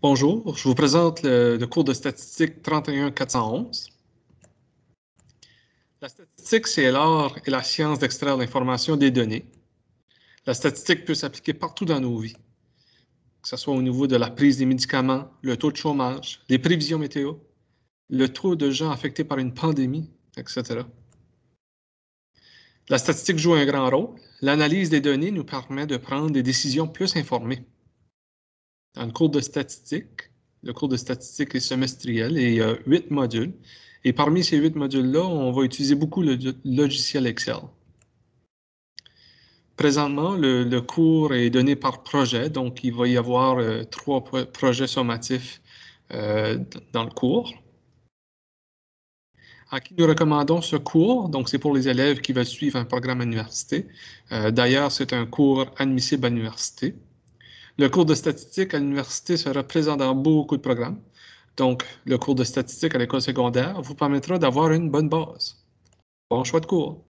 Bonjour, je vous présente le, cours de statistique 31-411. La statistique, c'est l'art et la science d'extraire l'information des données. La statistique peut s'appliquer partout dans nos vies, que ce soit au niveau de la prise des médicaments, le taux de chômage, les prévisions météo, le taux de gens affectés par une pandémie, etc. La statistique joue un grand rôle. L'analyse des données nous permet de prendre des décisions plus informées un cours de statistique. Le cours de statistique est semestriel et il y a huit modules. Et parmi ces huit modules-là, on va utiliser beaucoup le logiciel Excel. Présentement, le, cours est donné par projet, donc il va y avoir euh, trois projets sommatifs euh, dans le cours. À qui nous recommandons ce cours, donc c'est pour les élèves qui veulent suivre un programme à euh, D'ailleurs, c'est un cours admissible à l'université. Le cours de statistique à l'université sera présent dans beaucoup de programmes. Donc, le cours de statistique à l'école secondaire vous permettra d'avoir une bonne base. Bon choix de cours.